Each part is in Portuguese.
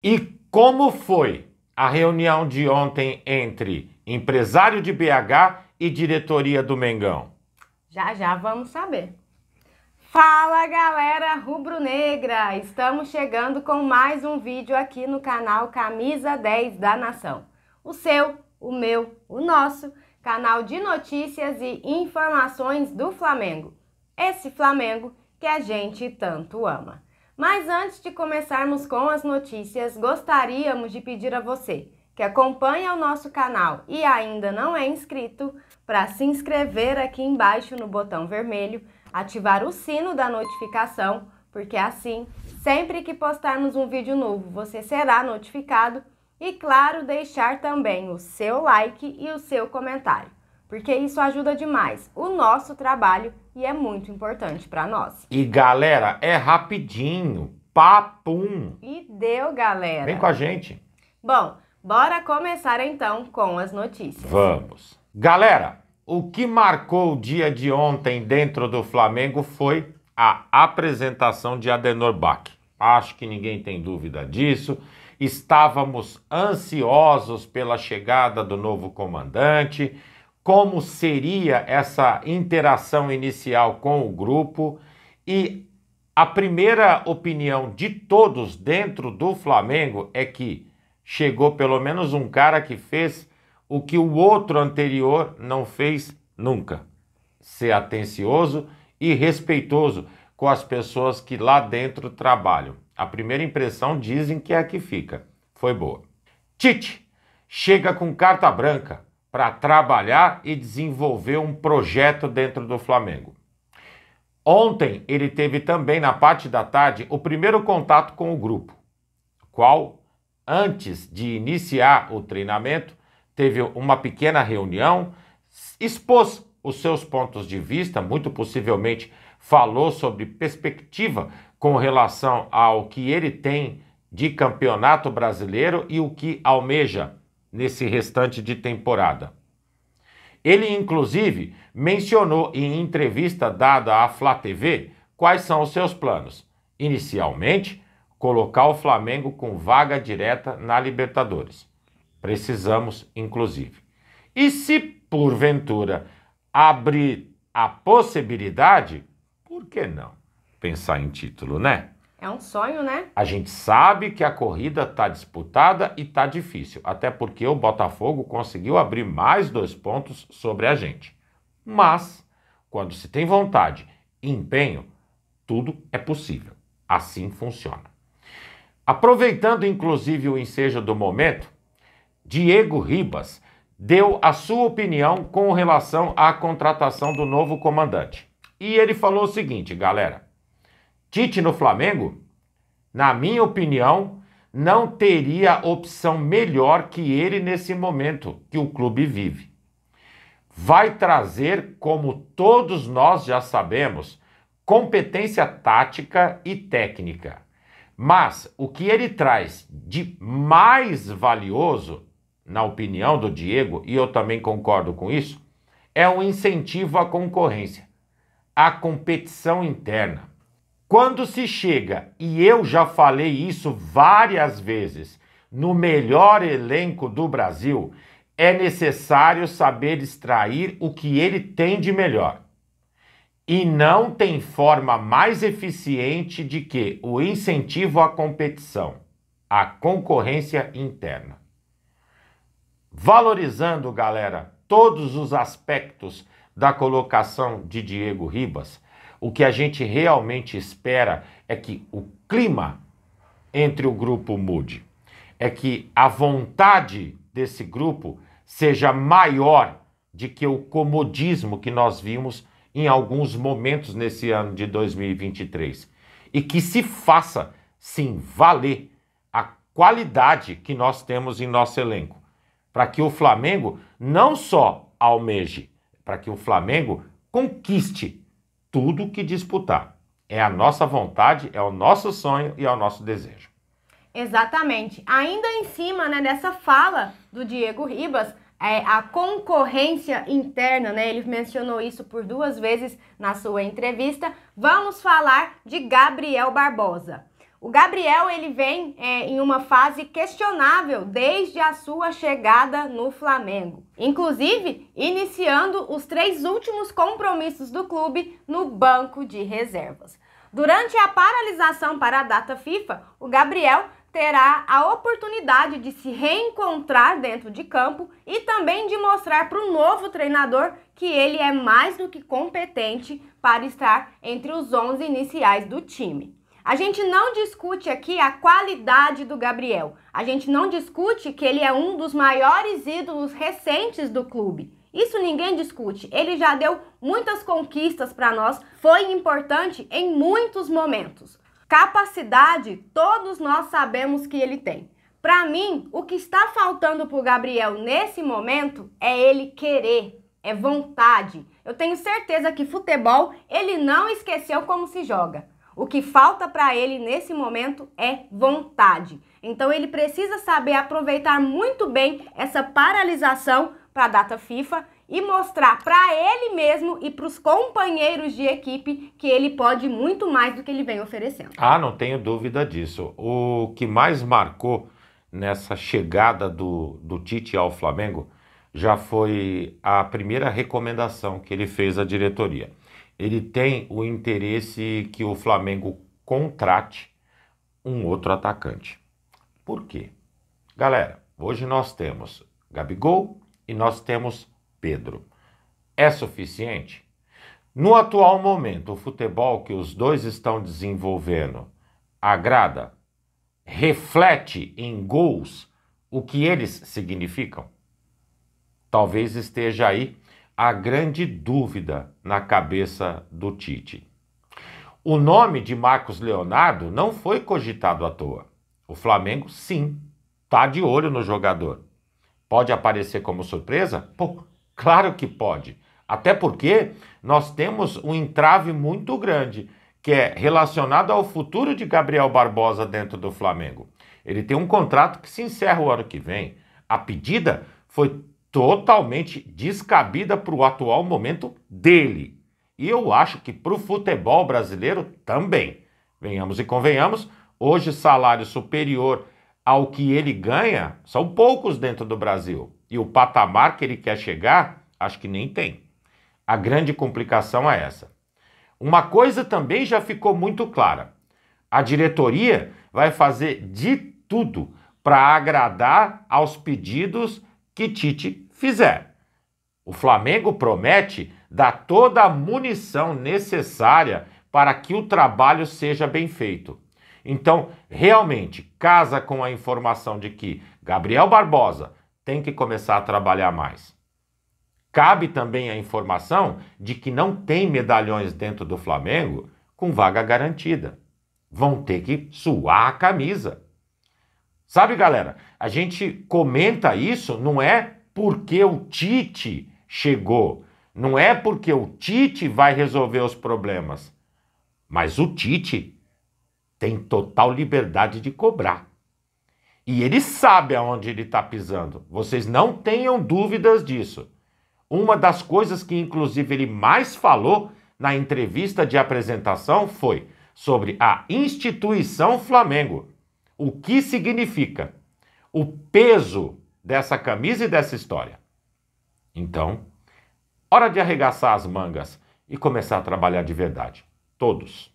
E como foi a reunião de ontem entre empresário de BH e diretoria do Mengão? Já já vamos saber. Fala galera rubro-negra! Estamos chegando com mais um vídeo aqui no canal Camisa 10 da Nação. O seu, o meu, o nosso canal de notícias e informações do Flamengo. Esse Flamengo que a gente tanto ama. Mas antes de começarmos com as notícias, gostaríamos de pedir a você que acompanha o nosso canal e ainda não é inscrito para se inscrever aqui embaixo no botão vermelho, ativar o sino da notificação, porque assim, sempre que postarmos um vídeo novo, você será notificado e claro, deixar também o seu like e o seu comentário, porque isso ajuda demais o nosso trabalho e é muito importante para nós. E galera, é rapidinho, papum. E deu, galera. Vem com a gente. Bom, bora começar então com as notícias. Vamos. Galera, o que marcou o dia de ontem dentro do Flamengo foi a apresentação de Adenor Bach. Acho que ninguém tem dúvida disso. Estávamos ansiosos pela chegada do novo comandante como seria essa interação inicial com o grupo e a primeira opinião de todos dentro do Flamengo é que chegou pelo menos um cara que fez o que o outro anterior não fez nunca. Ser atencioso e respeitoso com as pessoas que lá dentro trabalham. A primeira impressão dizem que é a que fica. Foi boa. Tite chega com carta branca para trabalhar e desenvolver um projeto dentro do Flamengo. Ontem ele teve também, na parte da tarde, o primeiro contato com o grupo, qual, antes de iniciar o treinamento, teve uma pequena reunião, expôs os seus pontos de vista, muito possivelmente falou sobre perspectiva com relação ao que ele tem de campeonato brasileiro e o que almeja nesse restante de temporada. Ele, inclusive, mencionou em entrevista dada à Flá TV quais são os seus planos. Inicialmente, colocar o Flamengo com vaga direta na Libertadores. Precisamos, inclusive. E se porventura abrir a possibilidade, por que não pensar em título, né? É um sonho, né? A gente sabe que a corrida está disputada e está difícil, até porque o Botafogo conseguiu abrir mais dois pontos sobre a gente. Mas, quando se tem vontade e empenho, tudo é possível. Assim funciona. Aproveitando inclusive o ensejo do momento, Diego Ribas deu a sua opinião com relação à contratação do novo comandante. E ele falou o seguinte, galera: Tite no Flamengo, na minha opinião, não teria opção melhor que ele nesse momento que o clube vive. Vai trazer, como todos nós já sabemos, competência tática e técnica. Mas o que ele traz de mais valioso, na opinião do Diego, e eu também concordo com isso, é um incentivo à concorrência, à competição interna. Quando se chega, e eu já falei isso várias vezes, no melhor elenco do Brasil, é necessário saber extrair o que ele tem de melhor. E não tem forma mais eficiente de que o incentivo à competição, à concorrência interna. Valorizando, galera, todos os aspectos da colocação de Diego Ribas, o que a gente realmente espera é que o clima entre o grupo mude, é que a vontade desse grupo seja maior de que o comodismo que nós vimos em alguns momentos nesse ano de 2023 e que se faça sim valer a qualidade que nós temos em nosso elenco, para que o Flamengo não só almeje, para que o Flamengo conquiste tudo que disputar. É a nossa vontade, é o nosso sonho e é o nosso desejo. Exatamente. Ainda em cima né, dessa fala do Diego Ribas, é, a concorrência interna, né? Ele mencionou isso por duas vezes na sua entrevista. Vamos falar de Gabriel Barbosa. O Gabriel ele vem é, em uma fase questionável desde a sua chegada no Flamengo, inclusive iniciando os três últimos compromissos do clube no banco de reservas. Durante a paralisação para a data FIFA, o Gabriel terá a oportunidade de se reencontrar dentro de campo e também de mostrar para o novo treinador que ele é mais do que competente para estar entre os 11 iniciais do time. A gente não discute aqui a qualidade do Gabriel. A gente não discute que ele é um dos maiores ídolos recentes do clube. Isso ninguém discute. Ele já deu muitas conquistas para nós, foi importante em muitos momentos. Capacidade, todos nós sabemos que ele tem. Para mim, o que está faltando para o Gabriel nesse momento é ele querer, é vontade. Eu tenho certeza que futebol ele não esqueceu como se joga. O que falta para ele nesse momento é vontade. Então ele precisa saber aproveitar muito bem essa paralisação para a data FIFA e mostrar para ele mesmo e para os companheiros de equipe que ele pode muito mais do que ele vem oferecendo. Ah, não tenho dúvida disso. O que mais marcou nessa chegada do, do Tite ao Flamengo já foi a primeira recomendação que ele fez à diretoria ele tem o interesse que o Flamengo contrate um outro atacante. Por quê? Galera, hoje nós temos Gabigol e nós temos Pedro. É suficiente? No atual momento, o futebol que os dois estão desenvolvendo agrada? Reflete em gols o que eles significam? Talvez esteja aí a grande dúvida na cabeça do Tite. O nome de Marcos Leonardo não foi cogitado à toa. O Flamengo, sim, tá de olho no jogador. Pode aparecer como surpresa? Pô, claro que pode. Até porque nós temos um entrave muito grande, que é relacionado ao futuro de Gabriel Barbosa dentro do Flamengo. Ele tem um contrato que se encerra o ano que vem. A pedida foi totalmente descabida para o atual momento dele. E eu acho que para o futebol brasileiro também. Venhamos e convenhamos, hoje salário superior ao que ele ganha são poucos dentro do Brasil. E o patamar que ele quer chegar, acho que nem tem. A grande complicação é essa. Uma coisa também já ficou muito clara: a diretoria vai fazer de tudo para agradar aos pedidos que Tite fizer. O Flamengo promete dar toda a munição necessária para que o trabalho seja bem feito. Então, realmente, casa com a informação de que Gabriel Barbosa tem que começar a trabalhar mais. Cabe também a informação de que não tem medalhões dentro do Flamengo com vaga garantida. Vão ter que suar a camisa. Sabe, galera, a gente comenta isso não é porque o Tite chegou, não é porque o Tite vai resolver os problemas, mas o Tite tem total liberdade de cobrar. E ele sabe aonde ele está pisando. Vocês não tenham dúvidas disso. Uma das coisas que, inclusive, ele mais falou na entrevista de apresentação foi sobre a instituição Flamengo o que significa o peso dessa camisa e dessa história. Então, hora de arregaçar as mangas e começar a trabalhar de verdade. Todos.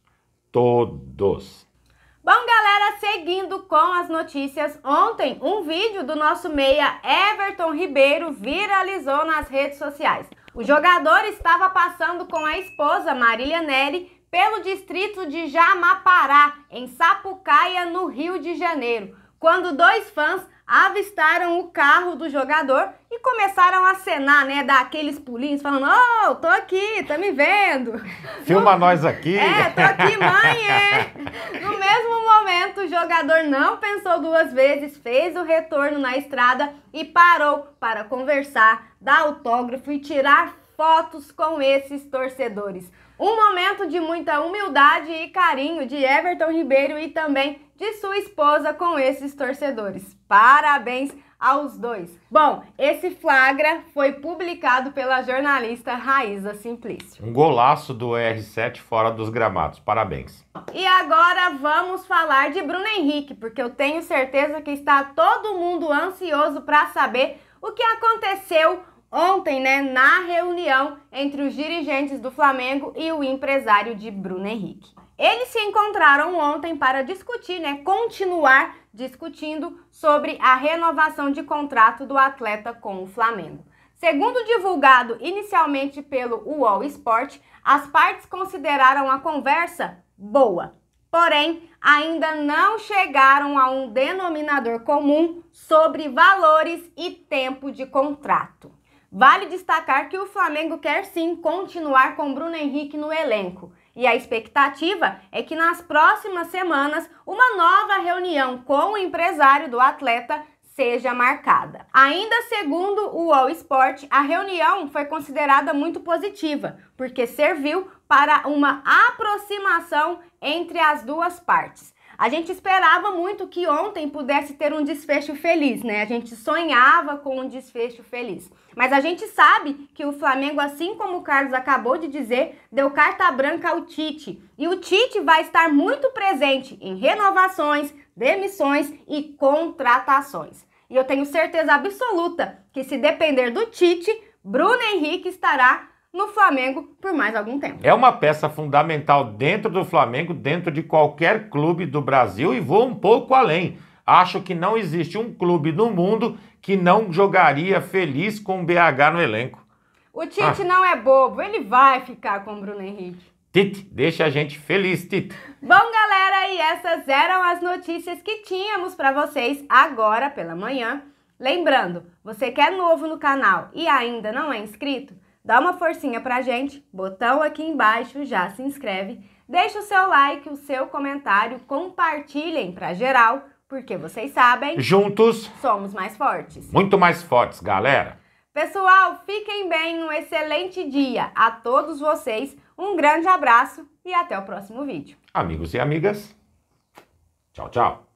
Todos. Bom, galera, seguindo com as notícias, ontem um vídeo do nosso meia Everton Ribeiro viralizou nas redes sociais. O jogador estava passando com a esposa Marília Nery pelo distrito de Jamapará, em Sapucaia, no Rio de Janeiro, quando dois fãs avistaram o carro do jogador e começaram a acenar, né, dar aqueles pulinhos, falando, ô, oh, tô aqui, tá me vendo. Filma no... nós aqui. É, tô aqui, mãe, é. No mesmo momento, o jogador não pensou duas vezes, fez o retorno na estrada e parou para conversar, dar autógrafo e tirar fotos com esses torcedores. Um momento de muita humildade e carinho de Everton Ribeiro e também de sua esposa com esses torcedores. Parabéns aos dois. Bom, esse flagra foi publicado pela jornalista Raíza Simplício. Um golaço do R7 fora dos gramados. Parabéns. E agora vamos falar de Bruno Henrique, porque eu tenho certeza que está todo mundo ansioso para saber o que aconteceu ontem, né, na reunião entre os dirigentes do Flamengo e o empresário de Bruno Henrique. Eles se encontraram ontem para discutir, né, continuar discutindo sobre a renovação de contrato do atleta com o Flamengo. Segundo divulgado inicialmente pelo UOL Sport, as partes consideraram a conversa boa, porém ainda não chegaram a um denominador comum sobre valores e tempo de contrato. Vale destacar que o Flamengo quer sim continuar com Bruno Henrique no elenco. E a expectativa é que nas próximas semanas uma nova reunião com o empresário do atleta seja marcada. Ainda segundo o All Sport, a reunião foi considerada muito positiva, porque serviu para uma aproximação entre as duas partes. A gente esperava muito que ontem pudesse ter um desfecho feliz, né? A gente sonhava com um desfecho feliz. Mas a gente sabe que o Flamengo, assim como o Carlos acabou de dizer, deu carta branca ao Tite. E o Tite vai estar muito presente em renovações, demissões e contratações. E eu tenho certeza absoluta que, se depender do Tite, Bruno Henrique estará no Flamengo por mais algum tempo. É uma peça fundamental dentro do Flamengo, dentro de qualquer clube do Brasil e vou um pouco além. Acho que não existe um clube no mundo que não jogaria feliz com o BH no elenco. O Tite ah. não é bobo, ele vai ficar com o Bruno Henrique. Tite, deixa a gente feliz, Tite. Bom, galera, e essas eram as notícias que tínhamos para vocês agora pela manhã. Lembrando, você que é novo no canal e ainda não é inscrito, Dá uma forcinha pra gente, botão aqui embaixo, já se inscreve, deixa o seu like, o seu comentário, compartilhem pra geral, porque vocês sabem. Juntos somos mais fortes. Muito mais fortes, galera. Pessoal, fiquem bem, um excelente dia a todos vocês, um grande abraço e até o próximo vídeo. Amigos e amigas, tchau, tchau.